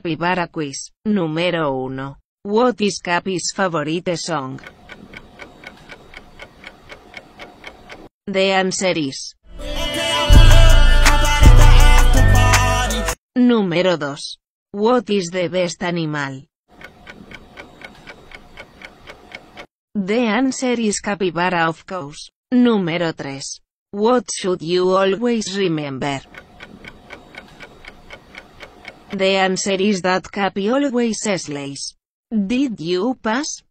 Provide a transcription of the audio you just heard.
Capybara Quiz. Número 1. What is Capi's favorite song? The answer is. Número 2. What is the best animal? The answer is capybara of course. Número 3. What should you always remember? The answer is that Cappy always says lace. Did you pass?